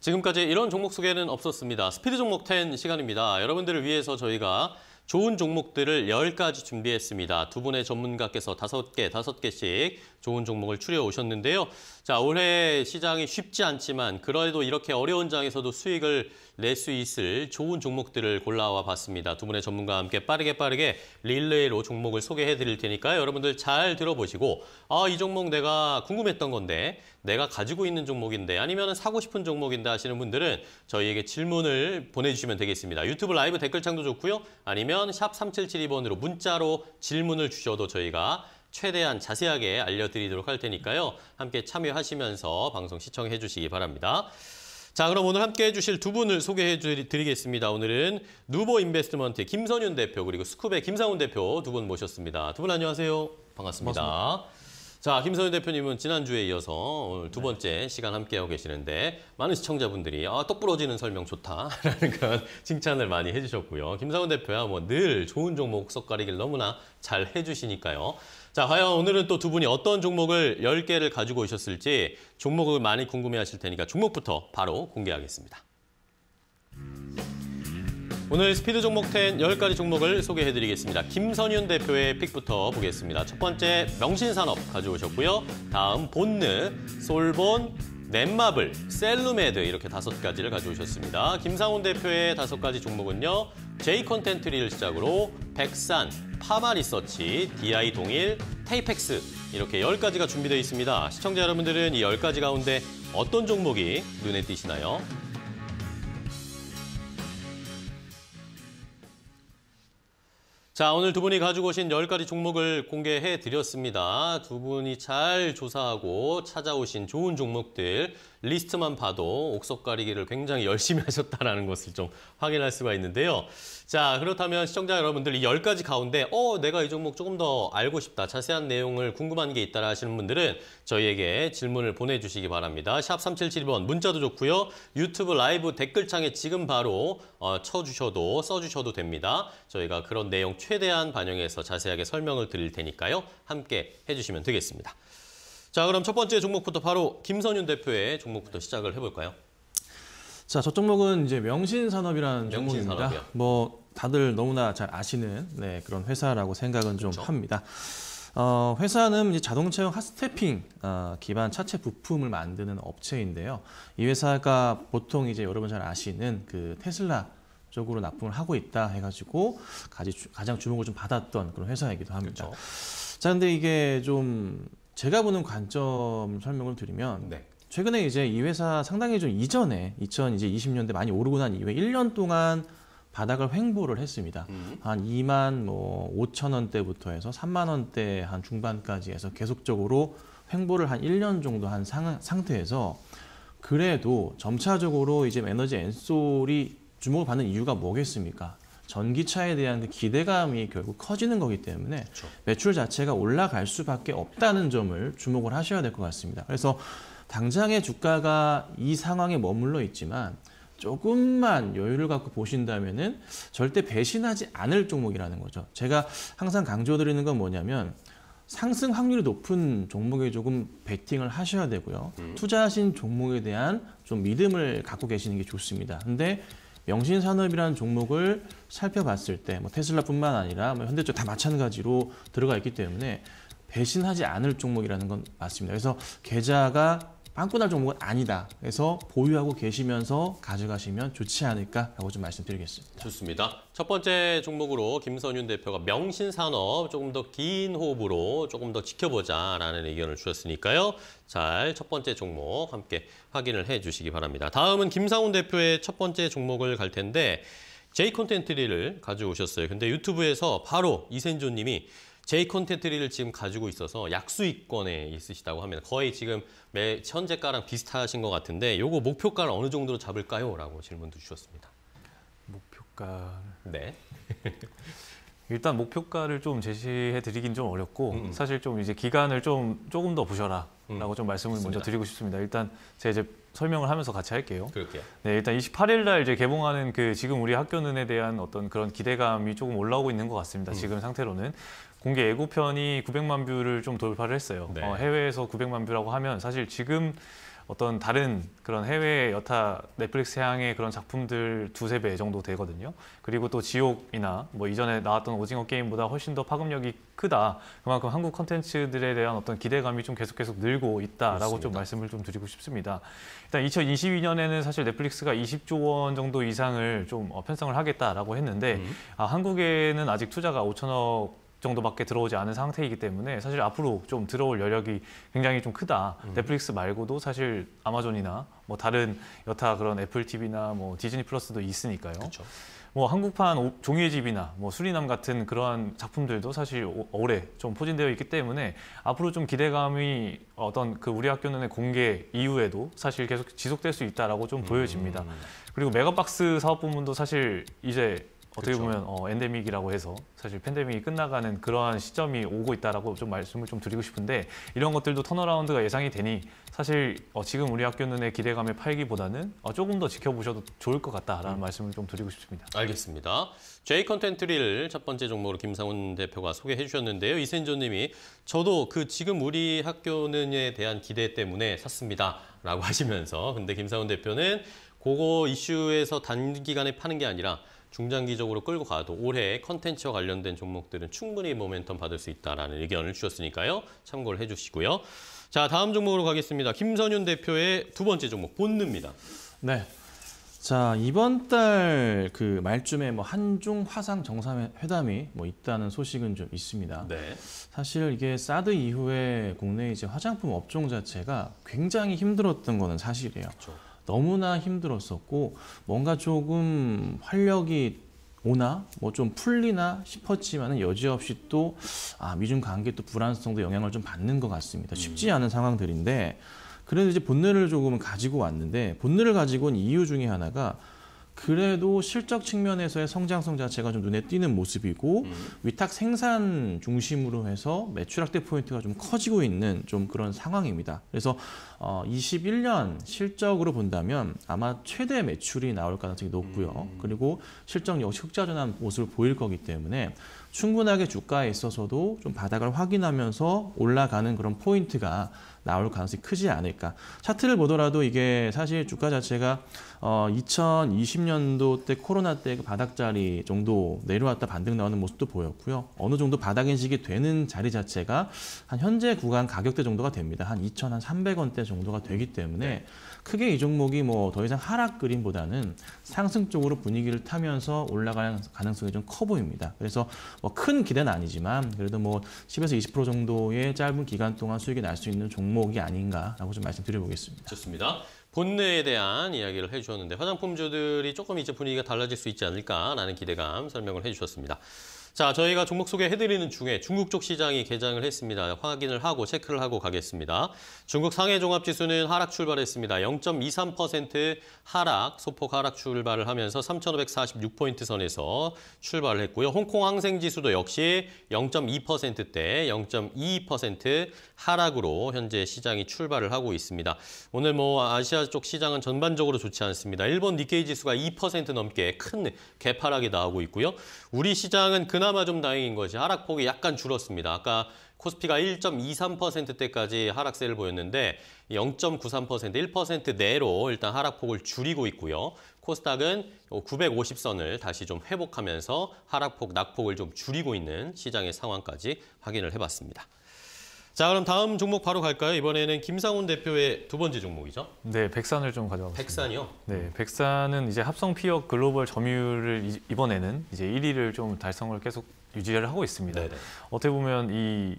지금까지 이런 종목 소개는 없었습니다. 스피드 종목 10 시간입니다. 여러분들을 위해서 저희가 좋은 종목들을 10가지 준비했습니다. 두 분의 전문가께서 5개, 5개씩 좋은 종목을 추려 오셨는데요. 자, 올해 시장이 쉽지 않지만 그래도 이렇게 어려운 장에서도 수익을 낼수 있을 좋은 종목들을 골라와 봤습니다. 두 분의 전문가와 함께 빠르게 빠르게 릴레이로 종목을 소개해 드릴 테니까 여러분들 잘 들어보시고 아, 이 종목 내가 궁금했던 건데 내가 가지고 있는 종목인데 아니면 사고 싶은 종목인데 하시는 분들은 저희에게 질문을 보내주시면 되겠습니다. 유튜브 라이브 댓글창도 좋고요. 아니면 샵 3772번으로 문자로 질문을 주셔도 저희가 최대한 자세하게 알려드리도록 할 테니까요. 함께 참여하시면서 방송 시청해 주시기 바랍니다. 자, 그럼 오늘 함께 해주실 두 분을 소개해 드리겠습니다. 오늘은 누보 인베스트먼트 의 김선윤 대표 그리고 스쿱의 김상훈 대표 두 분 모셨습니다. 두 분 안녕하세요. 반갑습니다. 반갑습니다. 자, 김선현 대표님은 지난주에 이어서 오늘 두 번째 네. 시간 함께하고 계시는데 많은 시청자분들이 아, 똑 부러지는 설명 좋다라는 그런 칭찬을 많이 해주셨고요. 김상훈 대표야 뭐 늘 좋은 종목 석가리길 너무나 잘 해주시니까요. 자, 과연 오늘은 또 두 분이 어떤 종목을 열개를 가지고 오셨을지 종목을 많이 궁금해하실 테니까 종목부터 바로 공개하겠습니다. 오늘 스피드 종목 10 10가지 종목을 소개해드리겠습니다. 김선윤 대표의 픽부터 보겠습니다. 첫 번째 명신산업 가져오셨고요. 다음 본느, 솔본, 넷마블, 셀루메드 이렇게 다섯 가지를 가져오셨습니다. 김상훈 대표의 다섯 가지 종목은요. J컨텐트리를 시작으로 백산, 파마리서치, DI 동일, 테이펙스 이렇게 열가지가 준비되어 있습니다. 시청자 여러분들은 이 열가지 가운데 어떤 종목이 눈에 띄시나요? 자, 오늘 두 분이 가지고 오신 1 0가지 종목을 공개해 드렸습니다. 두 분이 잘 조사하고 찾아오신 좋은 종목들 리스트만 봐도 옥석 가리기를 굉장히 열심히 하셨다는 것을 좀 확인할 수가 있는데요. 자, 그렇다면 시청자 여러분들 이1 0가지 가운데 어, 내가 이 종목 조금 더 알고 싶다. 자세한 내용을 궁금한 게 있다 하시는 분들은 저희에게 질문을 보내 주시기 바랍니다. 샵 3772번 문자도 좋고요. 유튜브 라이브 댓글창에 지금 바로 어, 쳐주셔도 써주셔도 됩니다. 저희가 그런 내용 최대한 반영해서 자세하게 설명을 드릴 테니까요. 함께 해주시면 되겠습니다. 자, 그럼 첫 번째 종목부터 바로 김선윤 대표의 종목부터 시작을 해볼까요? 자, 저 종목은 이제 명신산업이라는 명신 종목입니다. 뭐 다들 너무나 잘 아시는 네, 그런 회사라고 생각은 그렇죠. 좀 합니다. 어, 회사는 이제 자동차용 핫스태핑 어, 기반 차체 부품을 만드는 업체인데요. 이 회사가 보통 이제 여러분 잘 아시는 그 테슬라 쪽으로 납품을 하고 있다 해가지고 가장 주목을 좀 받았던 그런 회사이기도 합니다. 그렇죠. 자, 근데 이게 좀 제가 보는 관점 설명을 드리면 네. 최근에 이제 이 회사 상당히 좀 이전에 2020년대 많이 오르고 난 이후에 1년 동안 바닥을 횡보를 했습니다. 음. 한 2만 뭐 5천 원대부터 해서 3만 원대 한 중반까지 해서 계속적으로 횡보를 한 1년 정도 한 상, 상태에서 그래도 점차적으로 이제 에너지 엔솔이 주목을 받는 이유가 뭐겠습니까? 전기차에 대한 그 기대감이 결국 커지는 거기 때문에 그렇죠. 매출 자체가 올라갈 수밖에 없다는 점을 주목을 하셔야 될 것 같습니다. 그래서 당장의 주가가 이 상황에 머물러 있지만 조금만 여유를 갖고 보신다면은 절대 배신하지 않을 종목이라는 거죠. 제가 항상 강조드리는 건 뭐냐면 상승 확률이 높은 종목에 조금 베팅을 하셔야 되고요. 음. 투자하신 종목에 대한 좀 믿음을 갖고 계시는 게 좋습니다. 근데 영신산업이라는 종목을 살펴봤을 때뭐 테슬라뿐만 아니라 뭐 현대차 다 마찬가지로 들어가 있기 때문에 배신하지 않을 종목이라는 건 맞습니다. 그래서 계좌가 빵꾸날 종목은 아니다. 그래서 보유하고 계시면서 가져가시면 좋지 않을까라고 좀 말씀드리겠습니다. 좋습니다. 첫 번째 종목으로 김선윤 대표가 명신산업 조금 더 긴 호흡으로 조금 더 지켜보자라는 의견을 주셨으니까요. 잘 첫 번째 종목 함께 확인을 해주시기 바랍니다. 다음은 김상훈 대표의 첫 번째 종목을 갈 텐데 J 콘텐트리를 가져오셨어요. 근데 유튜브에서 바로 이센조님이 J 콘텐트리를 지금 가지고 있어서 약수익권에 있으시다고 합니다. 거의 지금 매 현재가랑 비슷하신 것 같은데 요거 목표가를 어느 정도로 잡을까요? 라고 질문도 주셨습니다. 목표가... 네. 일단 목표가를 좀 제시해 드리긴 좀 어렵고 음, 음. 사실 좀 이제 기간을 좀 조금 더 보셔라라고 음. 좀 말씀을 좋습니다. 먼저 드리고 싶습니다. 일단 제 이제 설명을 하면서 같이 할게요. 그럴게요. 네, 일단 28일 날 이제 개봉하는 그 지금 우리 학교 눈에 대한 어떤 그런 기대감이 조금 올라오고 있는 것 같습니다. 음. 지금 상태로는 공개 예고편이 900만 뷰를 좀 돌파를 했어요. 네. 어, 해외에서 900만 뷰라고 하면 사실 지금 어떤 다른 그런 해외 여타 넷플릭스 향의 그런 작품들 두세 배 정도 되거든요. 그리고 또 지옥이나 뭐 이전에 나왔던 오징어 게임보다 훨씬 더 파급력이 크다. 그만큼 한국 컨텐츠들에 대한 어떤 기대감이 좀 계속 계속 늘고 있다라고 그렇습니다. 좀 말씀을 좀 드리고 싶습니다. 일단 2022년에는 사실 넷플릭스가 20조 원 정도 이상을 좀 어, 편성을 하겠다라고 했는데 음. 아, 한국에는 아직 투자가 5천억 정도밖에 들어오지 않은 상태이기 때문에 사실 앞으로 좀 들어올 여력이 굉장히 좀 크다. 음. 넷플릭스 말고도 사실 아마존이나 뭐 다른 여타 그런 애플 TV나 뭐 디즈니 플러스도 있으니까요. 그쵸. 뭐 한국판 종이의 집이나 뭐 수리남 같은 그러한 작품들도 사실 오래 좀 포진되어 있기 때문에 앞으로 좀 기대감이 어떤 그 우리 학교 눈의 공개 이후에도 사실 계속 지속될 수 있다라고 좀 보여집니다. 음. 그리고 메가박스 사업 부문도 사실 이제 어떻게 그렇죠. 보면 어, 엔데믹이라고 해서 사실 팬데믹이 끝나가는 그러한 시점이 오고 있다라고 좀 말씀을 좀 드리고 싶은데 이런 것들도 턴어라운드가 예상이 되니 사실 어, 지금 우리 학교 눈에 기대감에 팔기보다는 어, 조금 더 지켜보셔도 좋을 것 같다라는 음. 말씀을 좀 드리고 싶습니다. 알겠습니다. J 컨텐트 릴첫 번째 종목으로 김상훈 대표가 소개해 주셨는데요. 이센조님이 저도 그 지금 우리 학교 눈에 대한 기대 때문에 샀습니다라고 하시면서 근데 김상훈 대표는 그거 이슈에서 단기간에 파는 게 아니라 중장기적으로 끌고 가도 올해 컨텐츠와 관련된 종목들은 충분히 모멘텀 받을 수 있다라는 의견을 주셨으니까요. 참고를 해주시고요. 자, 다음 종목으로 가겠습니다. 김선윤 대표의 두 번째 종목, 본드입니다. 네. 자, 이번 달 그 말쯤에 뭐 한중 화상 정상회담이 뭐 있다는 소식은 좀 있습니다. 네. 사실 이게 사드 이후에 국내 이제 화장품 업종 자체가 굉장히 힘들었던 거는 사실이에요. 그렇죠. 너무나 힘들었었고 뭔가 조금 활력이 오나 뭐 좀 풀리나 싶었지만 여지없이 또 아, 미중 관계 또 불안성도 영향을 좀 받는 것 같습니다. 쉽지 음. 않은 상황들인데 그래도 이제 본능을 조금 가지고 왔는데 본능을 가지고 온 이유 중에 하나가 그래도 실적 측면에서의 성장성 자체가 좀 눈에 띄는 모습이고 음. 위탁 생산 중심으로 해서 매출 확대 포인트가 좀 커지고 있는 좀 그런 상황입니다. 그래서 어 21년 실적으로 본다면 아마 최대 매출이 나올 가능성이 높고요. 음. 그리고 실적 역시 흑자 전환 모습을 보일 거기 때문에 충분하게 주가에 있어서도 좀 바닥을 확인하면서 올라가는 그런 포인트가 나올 가능성이 크지 않을까. 차트를 보더라도 이게 사실 주가 자체가 어 2020년도 때 코로나 때 그 바닥자리 정도 내려왔다 반등 나오는 모습도 보였고요. 어느 정도 바닥 인식이 되는 자리 자체가 한 현재 구간 가격대 정도가 됩니다. 한 2,300원대 정도가 되기 때문에 네. 크게 이 종목이 뭐 더 이상 하락 그림보다는 상승 쪽으로 분위기를 타면서 올라갈 가능성이 좀 커 보입니다. 그래서 뭐 큰 기대는 아니지만 그래도 뭐 10에서 20% 정도의 짧은 기간 동안 수익이 날 수 있는 종목 종목이 아닌가라고 좀 말씀드려보겠습니다. 좋습니다. 본내에 대한 이야기를 해주셨는데 화장품주들이 조금 이제 분위기가 달라질 수 있지 않을까라는 기대감 설명을 해주셨습니다. 자, 저희가 종목 소개해드리는 중에 중국 쪽 시장이 개장을 했습니다. 확인을 하고 체크를 하고 가겠습니다. 중국 상해 종합지수는 하락 출발했습니다. 0.23% 하락, 소폭 하락 출발을 하면서 3,546포인트 선에서 출발을 했고요. 홍콩 항생지수도 역시 0.2%대 0.22% 하락으로 현재 시장이 출발을 하고 있습니다. 오늘 뭐 아시아 쪽 시장은 전반적으로 좋지 않습니다. 일본 니케이 지수가 2% 넘게 큰 개파락이 나오고 있고요. 우리 시장은 그나 그나마 좀 다행인 것이 하락폭이 약간 줄었습니다. 아까 코스피가 1.23%대까지 하락세를 보였는데 0.93%, 1% 내로 일단 하락폭을 줄이고 있고요. 코스닥은 950선을 다시 좀 회복하면서 하락폭, 낙폭을 좀 줄이고 있는 시장의 상황까지 확인을 해봤습니다. 자 그럼 다음 종목 바로 갈까요? 이번에는 김상훈 대표의 두 번째 종목이죠? 네, 백산을 좀 가져왔습니다. 백산이요? 네, 백산은 이제 합성 피혁 글로벌 점유율을 이번에는 이제 1위를 좀 달성을 계속 유지를 하고 있습니다. 네네. 어떻게 보면 이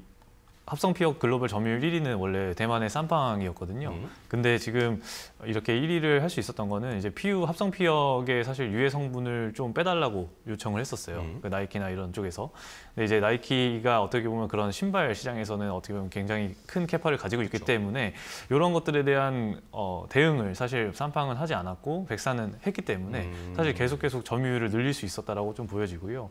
합성 피혁 글로벌 점유율 1위는 원래 대만의 쌈빵이었거든요. 음. 근데 지금 이렇게 1위를 할 수 있었던 거는 이제 피유 합성 피혁에 사실 유해 성분을 좀 빼달라고 요청을 했었어요. 음. 그 나이키나 이런 쪽에서. 근데 이제 나이키가 어떻게 보면 그런 신발 시장에서는 어떻게 보면 굉장히 큰 캐파를 가지고 있기 그렇죠. 때문에 이런 것들에 대한 어, 대응을 사실 쌈빵은 하지 않았고 백사는 했기 때문에 음. 사실 계속 계속 점유율을 늘릴 수 있었다라고 좀 보여지고요.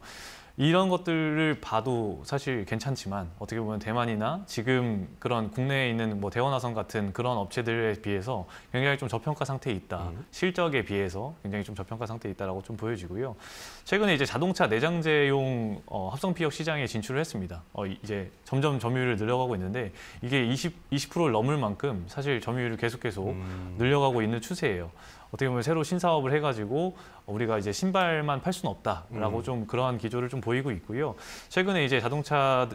이런 것들을 봐도 사실 괜찮지만 어떻게 보면 대만이나 지금 그런 국내에 있는 뭐 대원화성 같은 그런 업체들에 비해서 굉장히 좀 저평가 상태에 있다. 음. 실적에 비해서 굉장히 좀 저평가 상태에 있다라고 좀 보여지고요. 최근에 이제 자동차 내장재용 어, 합성 피혁 시장에 진출을 했습니다. 어, 이제 점점 점유율을 늘려가고 있는데 이게 20, 20%를 넘을 만큼 사실 점유율을 계속 계속 음. 늘려가고 있는 추세예요. 어떻게 보면 새로 신사업을 해가지고 우리가 이제 신발만 팔 수는 없다라고 음. 좀 그러한 기조를 좀 보이고 있고요. 최근에 이제 자동차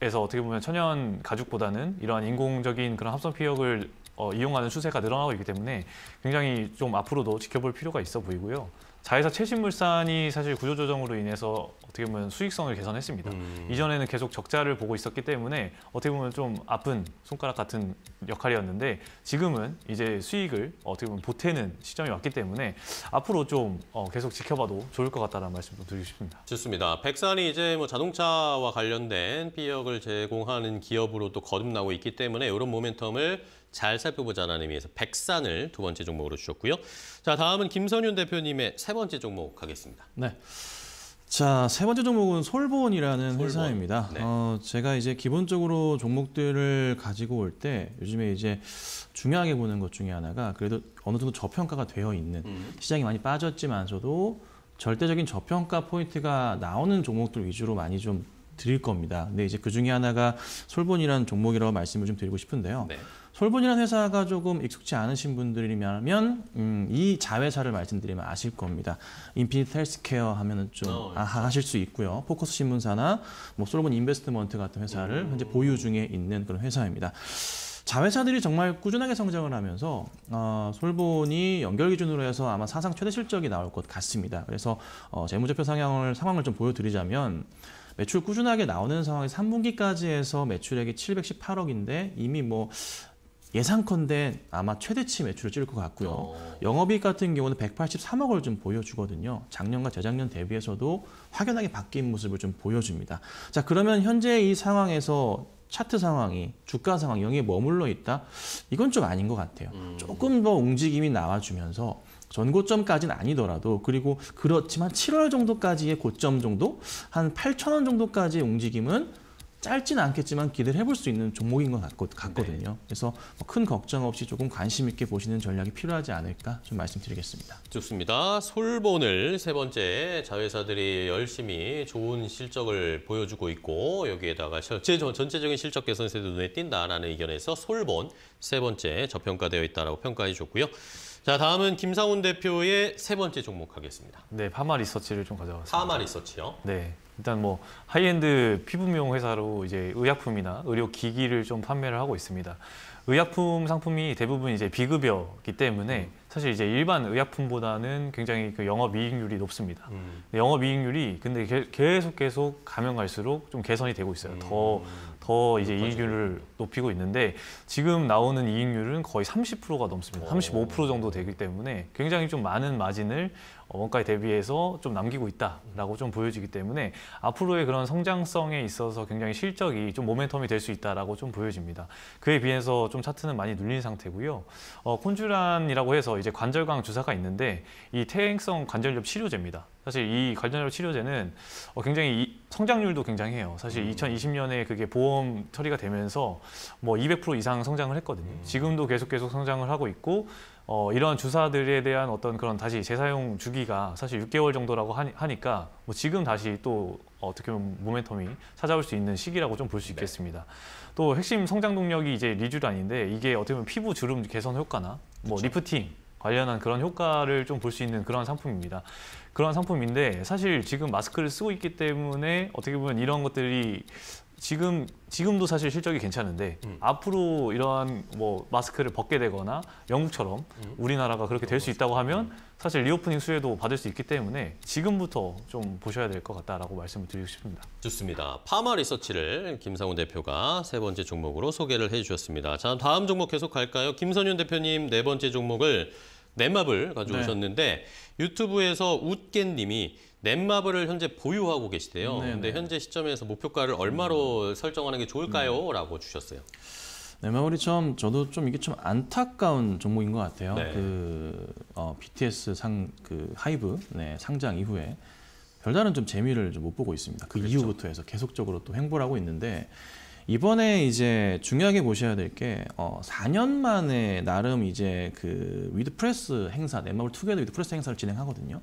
에서 어떻게 보면 천연 가죽보다는 이러한 인공적인 그런 합성 피혁을 어, 이용하는 추세가 늘어나고 있기 때문에 굉장히 좀 앞으로도 지켜볼 필요가 있어 보이고요. 자회사 최신물산이 사실 구조조정으로 인해서 어떻게 보면 수익성을 개선했습니다. 음. 이전에는 계속 적자를 보고 있었기 때문에 어떻게 보면 좀 아픈 손가락 같은 역할이었는데 지금은 이제 수익을 어떻게 보면 보태는 시점이 왔기 때문에 앞으로 좀 어, 계속 지켜봐도 좋을 것 같다는 말씀도 드리고 싶습니다. 좋습니다. 백산이 이제 뭐 자동차와 관련된 B역을 제공하는 기업으로 또 거듭나고 있기 때문에 이런 모멘텀을 잘 살펴보자는 의미에서 백산을 두 번째 종목으로 주셨고요. 자 다음은 김선윤 대표님의 세 번째 종목 하겠습니다. 네. 자, 세 번째 종목은 솔본이라는 솔본. 회사입니다. 네. 어, 제가 이제 기본적으로 종목들을 가지고 올 때 요즘에 이제 중요하게 보는 것 중에 하나가 그래도 어느 정도 저평가가 되어 있는 음. 시장이 많이 빠졌지만서도 절대적인 저평가 포인트가 나오는 종목들 위주로 많이 좀 드릴 겁니다. 근데 이제 그 중에 하나가 솔본이라는 종목이라고 말씀을 좀 드리고 싶은데요. 네. 솔본이라는 회사가 조금 익숙치 않으신 분들이라면 음, 이 자회사를 말씀드리면 아실 겁니다. 인피니트 헬스케어 하면은 좀 어, 예. 아하 하실 수 있고요. 포커스 신문사나 뭐 솔본 인베스트먼트 같은 회사를 음. 현재 보유 중에 있는 그런 회사입니다. 자회사들이 정말 꾸준하게 성장을 하면서 어, 솔본이 연결 기준으로 해서 아마 사상 최대 실적이 나올 것 같습니다. 그래서 어, 재무제표 상향을 상황을 좀 보여드리자면 매출 꾸준하게 나오는 상황이 3분기까지 해서 매출액이 718억인데 이미 뭐 예상컨대 아마 최대치 매출을 찍을 것 같고요. 오. 어. 영업이익 같은 경우는 183억을 좀 보여주거든요. 작년과 재작년 대비해서도 확연하게 바뀐 모습을 좀 보여줍니다. 자, 그러면 현재 이 상황에서 차트 상황이 주가 상황 영에 머물러 있다. 이건 좀 아닌 것 같아요. 음. 조금 더 움직임이 나와주면서 전고점까지는 아니더라도 그리고 그렇지만 7월 정도까지의 고점 정도 한 8천 원 정도까지의 움직임은 짧지는 않겠지만 기대를 해볼 수 있는 종목인 것 같거, 같거든요. 네. 그래서 뭐 큰 걱정 없이 조금 관심 있게 보시는 전략이 필요하지 않을까 좀 말씀드리겠습니다. 좋습니다. 솔본을 세 번째 자회사들이 열심히 좋은 실적을 보여주고 있고 여기에다가 전체적인 실적 개선세도 눈에 띈다라는 의견에서 솔본 세 번째 저평가되어 있다라고 평가해 주셨고요자 다음은 김상훈 대표의 세 번째 종목 하겠습니다. 네, 파마 리서치를 좀 가져왔습니다. 파마 리서치요? 네. 일단 뭐 하이엔드 피부 미용 회사로 이제 의약품이나 의료 기기를 좀 판매를 하고 있습니다. 의약품 상품이 대부분 이제 비급여기 때문에 음. 사실 이제 일반 의약품보다는 굉장히 그 영업 이익률이 높습니다. 음. 영업 이익률이 근데 게, 계속 계속 가면 갈수록 좀 개선이 되고 있어요. 더더 음. 더 이제 이익률을 높이고 있는데 지금 나오는 이익률은 거의 30%가 넘습니다. 35% 정도 되기 때문에 굉장히 좀 많은 마진을 원가에 대비해서 좀 남기고 있다라고 좀 보여지기 때문에 앞으로의 그런 성장성에 있어서 굉장히 실적이 좀 모멘텀이 될 수 있다라고 좀 보여집니다. 그에 비해서 좀 차트는 많이 눌린 상태고요. 어, 콘주란이라고 해서 이제 관절강 주사가 있는데 이 퇴행성 관절염 치료제입니다. 사실 이 관련혈 치료제는 어, 굉장히 성장률도 굉장해요. 사실 음. 2020년에 그게 보험 처리가 되면서 뭐 200% 이상 성장을 했거든요. 음. 지금도 계속 계속 성장을 하고 있고 어, 이러한 주사들에 대한 어떤 그런 다시 재사용 주기가 사실 6개월 정도라고 하니까 뭐 지금 다시 또 어떻게 보면 모멘텀이 찾아올 수 있는 시기라고 좀 볼수 네. 있겠습니다. 네. 또 핵심 성장 동력이 이제 리쥬란인데 이게 어떻게 보면 피부 주름 개선 효과나 뭐 그쵸. 리프팅 관련한 그런 효과를 좀 볼 수 있는 그런 상품입니다. 그런 상품인데 사실 지금 마스크를 쓰고 있기 때문에 어떻게 보면 이런 것들이 지금 지금도 사실 실적이 괜찮은데 음. 앞으로 이러한 뭐 마스크를 벗게 되거나 영국처럼 음. 우리나라가 그렇게 될 수 있다고 하면 음. 사실 리오프닝 수혜도 받을 수 있기 때문에 지금부터 좀 보셔야 될 것 같다라고 말씀을 드리고 싶습니다. 좋습니다. 파마 리서치를 김상훈 대표가 세 번째 종목으로 소개를 해주셨습니다. 자 다음 종목 계속 갈까요? 김선윤 대표님 네 번째 종목을 넷마블 네. 가져오셨는데 네. 유튜브에서 웃겐님이 넷마블을 현재 보유하고 계시대요. 네 근데 네. 현재 시점에서 목표가를 얼마로 음. 설정하는 게 좋을까요? 음. 라고 주셨어요. 넷마블이 참 저도 좀 이게 좀 안타까운 종목인 것 같아요. 네. 그 어, BTS 상 그 하이브 네, 상장 이후에 별다른 좀 재미를 좀 못 보고 있습니다. 그 그렇죠. 이후부터 해서 계속적으로 또 횡보를 하고 있는데 이번에 이제 중요하게 보셔야 될게 어, 4년 만에 나름 이제 그 위드프레스 행사, 넷마블 투게더 위드프레스 행사를 진행하거든요.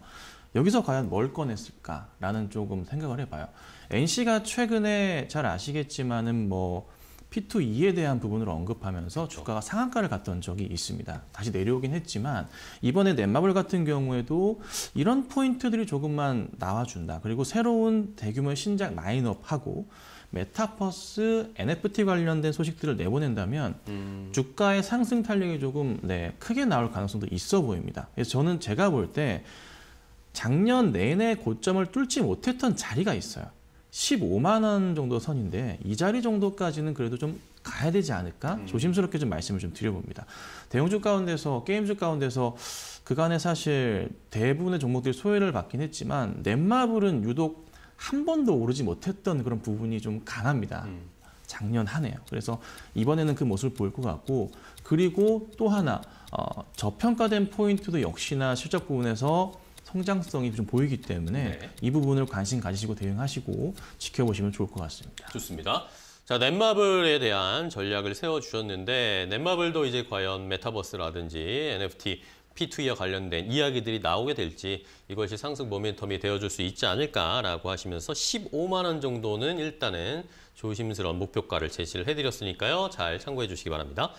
여기서 과연 뭘 꺼냈을까라는 조금 생각을 해봐요. NC가 최근에 잘 아시겠지만은 뭐 P2E에 대한 부분을 언급하면서 그렇죠. 주가가 상한가를 갔던 적이 있습니다. 다시 내려오긴 했지만 이번에 넷마블 같은 경우에도 이런 포인트들이 조금만 나와준다. 그리고 새로운 대규모 신작 라인업하고 메타버스 NFT 관련된 소식들을 내보낸다면 음. 주가의 상승 탄력이 조금 네, 크게 나올 가능성도 있어 보입니다. 그래서 저는 제가 볼 때 작년 내내 고점을 뚫지 못했던 자리가 있어요. 15만 원 정도 선인데 이 자리 정도까지는 그래도 좀 가야 되지 않을까 음. 조심스럽게 좀 말씀을 좀 드려봅니다. 대형주 가운데서 게임주 가운데서 그간에 사실 대부분의 종목들이 소외를 받긴 했지만 넷마블은 유독 한 번도 오르지 못했던 그런 부분이 좀 강합니다. 음. 작년 한 해요. 그래서 이번에는 그 모습을 보일 것 같고 그리고 또 하나 어, 저평가된 포인트도 역시나 실적 부분에서 성장성이 좀 보이기 때문에 네. 이 부분을 관심 가지시고 대응하시고 지켜보시면 좋을 것 같습니다. 좋습니다. 자, 넷마블에 대한 전략을 세워주셨는데 넷마블도 이제 과연 메타버스라든지 NFT P2E와 관련된 이야기들이 나오게 될지 이것이 상승 모멘텀이 되어줄 수 있지 않을까라고 하시면서 15만 원 정도는 일단은 조심스러운 목표가를 제시를 해드렸으니까요. 잘 참고해 주시기 바랍니다.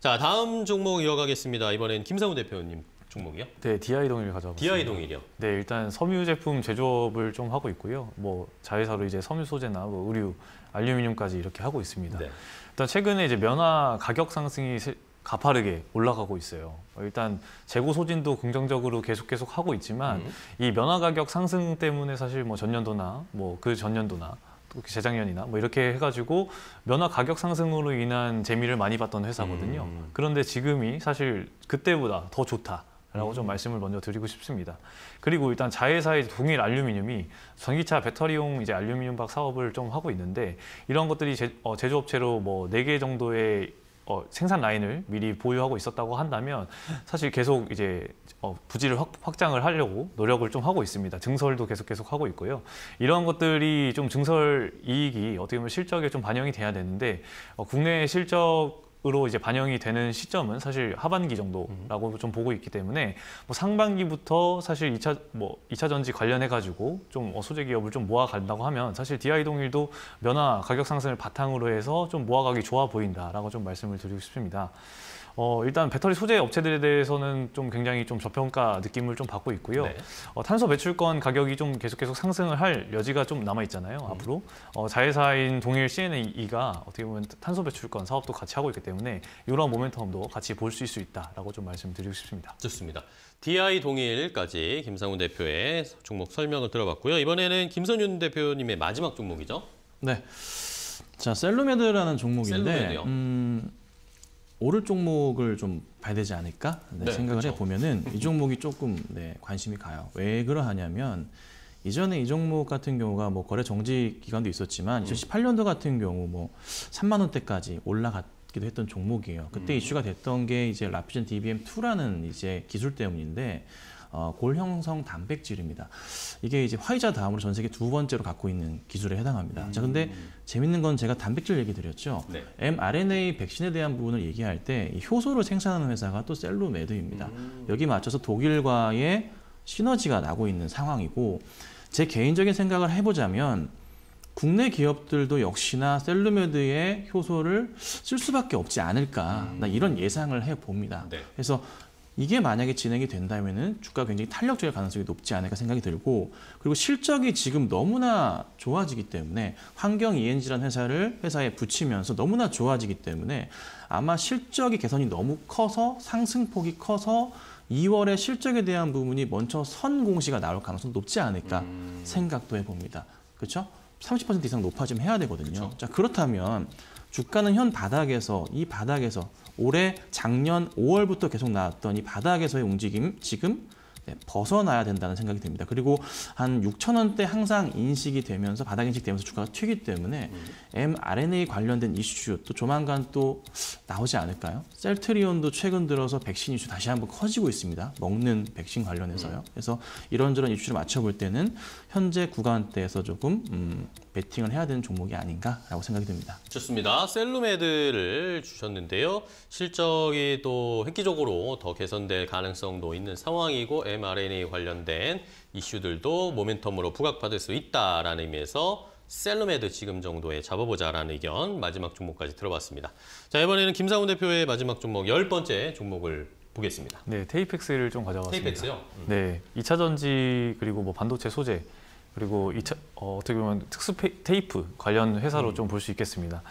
자, 다음 종목 이어가겠습니다. 이번엔 김상우 대표님 종목이요? 네, DI 동일 가져와 DI 동일이요? 네, 일단 섬유 제품 제조업을 좀 하고 있고요. 뭐 자회사로 이제 섬유 소재나 뭐 의류, 알루미늄까지 이렇게 하고 있습니다. 네. 일단 최근에 이제 면화 가격 상승이 가파르게 올라가고 있어요. 일단 재고 소진도 긍정적으로 계속 계속 하고 있지만 음. 이 면화 가격 상승 때문에 사실 뭐 전년도나 뭐 그 전년도나 또 그 재작년이나 뭐 이렇게 해가지고 면화 가격 상승으로 인한 재미를 많이 봤던 회사거든요. 음. 그런데 지금이 사실 그때보다 더 좋다. 라고 좀 음. 말씀을 먼저 드리고 싶습니다. 그리고 일단 자회사의 동일 알루미늄이 전기차 배터리용 이제 알루미늄 박 사업을 좀 하고 있는데 이런 것들이 제, 어, 제조업체로 뭐네개 정도의 어, 생산 라인을 미리 보유하고 있었다고 한다면 사실 계속 이제 어, 부지를 확, 확장을 하려고 노력을 좀 하고 있습니다. 증설도 계속 계속 하고 있고요. 이러한 것들이 좀 증설 이익이 어떻게 보면 실적에 좀 반영이 돼야 되는데 어, 국내 실적 으로 이제 반영이 되는 시점은 사실 하반기 정도라고 음. 좀 보고 있기 때문에 뭐 상반기부터 사실 2차 뭐 2차 전지 관련해 가지고 좀 어, 소재 기업을 좀 모아 간다고 하면 사실 DI 동일도 면화 가격 상승을 바탕으로 해서 좀 모아가기 좋아 보인다라고 좀 말씀을 드리고 싶습니다. 어, 일단 배터리 소재 업체들에 대해서는 좀 굉장히 좀 저평가 느낌을 좀 받고 있고요. 네. 어, 탄소 배출권 가격이 좀 계속 계속 상승을 할 여지가 좀 남아 있잖아요. 음. 앞으로 어, 자회사인 동일 CNE가 어떻게 보면 탄소 배출권 사업도 같이 하고 있기 때문에 이런 모멘텀도 같이 볼 수 있을 수 있다라고 좀 말씀드리고 싶습니다. 좋습니다. DI 동일까지 김상훈 대표의 종목 설명을 들어봤고요. 이번에는 김선윤 대표님의 마지막 종목이죠. 네. 자, 셀루메드라는 종목인데 셀루메드요. 음... 오를 종목을 좀 봐야 되지 않을까 네, 네, 생각을 그렇죠. 해보면은 이 종목이 조금 네, 관심이 가요. 왜 그러하냐면 이전에 이 종목 같은 경우가 뭐 거래 정지 기간도 있었지만 음. 2018년도 같은 경우 뭐 3만 원대까지 올라갔기도 했던 종목이에요. 그때 음. 이슈가 됐던 게 이제 라퓨젠 DBM2라는 이제 기술 때문인데 어, 골형성 단백질입니다. 이게 이제 화이자 다음으로 전 세계 두 번째로 갖고 있는 기술에 해당합니다. 음. 자, 근데 음. 재밌는 건 제가 단백질 얘기 드렸죠. 네. mRNA 백신에 대한 부분을 얘기할 때 이 효소를 생산하는 회사가 또 셀로메드입니다. 음. 여기 맞춰서 독일과의 시너지가 나고 있는 상황이고 제 개인적인 생각을 해보자면 국내 기업들도 역시나 셀루메드의 효소를 쓸 수밖에 없지 않을까 음. 이런 예상을 해봅니다. 네. 그래서 이게 만약에 진행이 된다면 주가 굉장히 탄력적일 가능성이 높지 않을까 생각이 들고 그리고 실적이 지금 너무나 좋아지기 때문에 환경 ENG라는 회사를 회사에 붙이면서 너무나 좋아지기 때문에 아마 실적이 개선이 너무 커서 상승폭이 커서 2월에 실적에 대한 부분이 먼저 선 공시가 나올 가능성이 높지 않을까 음... 생각도 해봅니다. 그렇죠? 30% 이상 높아지면 해야 되거든요. 그쵸? 자 그렇다면 주가는 현 바닥에서 이 바닥에서 올해 작년 5월부터 계속 나왔던 이 바닥에서의 움직임 지금 네, 벗어나야 된다는 생각이 듭니다. 그리고 한 6천 원대 항상 인식이 되면서 바닥 인식되면서 주가가 튀기 때문에 음. mRNA 관련된 이슈 또 조만간 또 나오지 않을까요? 셀트리온도 최근 들어서 백신 이슈 다시 한번 커지고 있습니다. 먹는 백신 관련해서요. 음. 그래서 이런저런 이슈를 맞춰볼 때는 현재 구간대에서 조금 음, 베팅을 해야 되는 종목이 아닌가라고 생각이 듭니다. 좋습니다. 셀루메드를 주셨는데요. 실적이 또 획기적으로 더 개선될 가능성도 있는 상황이고 mRNA 관련된 이슈들도 모멘텀으로 부각받을 수 있다라는 의미에서 셀러메드 지금 정도에 잡아보자라는 의견 마지막 종목까지 들어봤습니다. 자 이번에는 김상훈 대표의 마지막 종목 열 번째 종목을 보겠습니다. 네, 테이펙스를 좀 가져왔습니다. 테이펙스요? 음. 네, 2차 전지 그리고 뭐 반도체 소재 그리고 2차, 어, 떻게 보면 특수 테이프 관련 회사로 음. 좀볼 수 있겠습니다.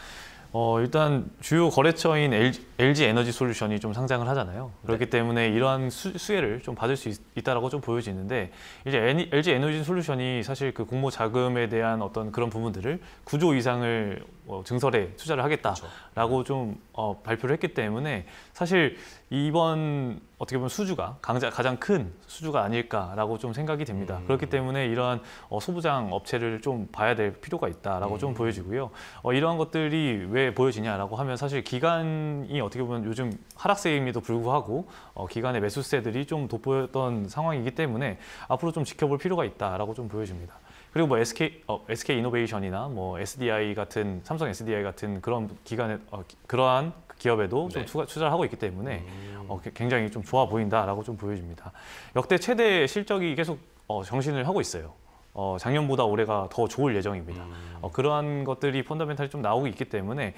어, 일단 주요 거래처인 LG 에너지 솔루션이 좀 상장을 하잖아요. 그렇기 네. 때문에 이러한 수, 수 혜를좀 받을 수 있, 다라고좀 보여지는데 이제 LG 에너지 솔루션이 사실 그 공모 자금에 대한 어떤 그런 부분들을 구조 이상을 뭐 증설에 투자를 하겠다라고 그렇죠. 좀 어, 발표를 했기 때문에 사실 이번 어떻게 보면 수주가 강자, 가장 큰 수주가 아닐까라고 좀 생각이 됩니다. 음. 그렇기 때문에 이러한 어, 소부장 업체를 좀 봐야 될 필요가 있다라고 음. 좀 보여지고요. 어, 이러한 것들이 왜 보여지냐라고 하면 사실 기간이 어떻게 보면 요즘 하락세임에도 불구하고 어, 기간의 매수세들이 좀 돋보였던 상황이기 때문에 앞으로 좀 지켜볼 필요가 있다라고 좀 보여집니다. 그리고 뭐 SK 어, SK 이노베이션이나 뭐 SDI 같은 삼성 SDI 같은 그런 기관에 어, 그러한 기업에도 네. 좀 투자를 하고 있기 때문에 음. 어, 굉장히 좀 좋아 보인다라고 좀 보여집니다. 역대 최대 실적이 계속 어, 정신을 하고 있어요. 어, 작년보다 올해가 더 좋을 예정입니다. 음. 어, 그러한 것들이 펀더멘탈이 좀 나오고 있기 때문에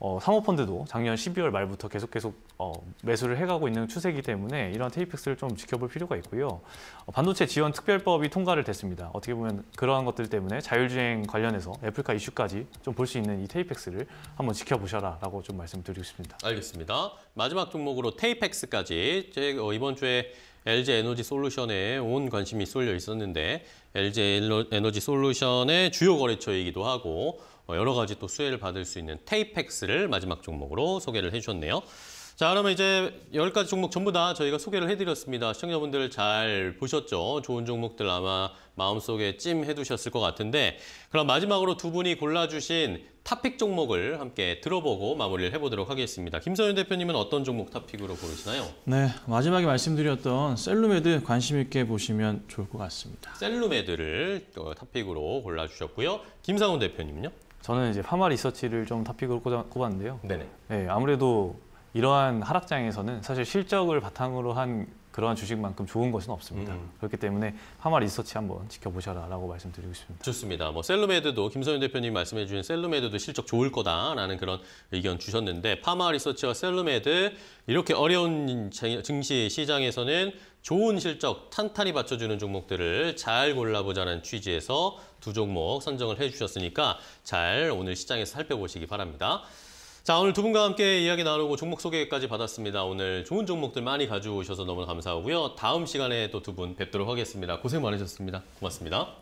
어, 사모펀드도 작년 12월 말부터 계속 계속 어, 매수를 해가고 있는 추세이기 때문에 이런 테이펙스를 좀 지켜볼 필요가 있고요. 어, 반도체 지원 특별법이 통과를 됐습니다. 어떻게 보면 그러한 것들 때문에 자율주행 관련해서 애플카 이슈까지 좀 볼 수 있는 이 테이펙스를 한번 지켜보셔라 라고 좀 말씀드리고 싶습니다. 알겠습니다. 마지막 종목으로 테이펙스까지 어, 이번 주에 LG 에너지 솔루션에 온 관심이 쏠려 있었는데 LG 에너지 솔루션의 주요 거래처이기도 하고 어, 여러 가지 또 수혜를 받을 수 있는 테이펙스를 마지막 종목으로 소개를 해주셨네요. 자, 그러면 이제 1 0 가지 종목 전부 다 저희가 소개를 해드렸습니다. 시청자분들 잘 보셨죠? 좋은 종목들 아마 마음속에 찜 해두셨을 것 같은데 그럼 마지막으로 두 분이 골라주신 탑픽 종목을 함께 들어보고 마무리를 해보도록 하겠습니다. 김선현 대표님은 어떤 종목 탑픽으로 고르시나요? 네, 마지막에 말씀드렸던 셀루메드 관심 있게 보시면 좋을 것 같습니다. 셀루메드를 탑픽으로 골라주셨고요. 김상훈 대표님은요? 저는 이제 파마 리서치를 좀 탑픽으로 꼽아, 꼽았는데요. 네네. 네, 아무래도 이러한 하락장에서는 사실 실적을 바탕으로 한 그러한 주식만큼 좋은 것은 없습니다. 음. 그렇기 때문에 파마 리서치 한번 지켜보셔라라고 말씀드리고 싶습니다. 좋습니다. 뭐 셀룸에드도 김선윤 대표님 말씀해 주신 셀룸에드도 실적 좋을 거다라는 그런 의견 주셨는데 파마 리서치와 셀룸에드 이렇게 어려운 증시 시장에서는 좋은 실적 탄탄히 받쳐주는 종목들을 잘 골라보자는 취지에서 두 종목 선정을 해주셨으니까 잘 오늘 시장에서 살펴보시기 바랍니다. 자, 오늘 두 분과 함께 이야기 나누고 종목 소개까지 받았습니다. 오늘 좋은 종목들 많이 가져오셔서 너무 감사하고요. 다음 시간에 또 두 분 뵙도록 하겠습니다. 고생 많으셨습니다. 고맙습니다.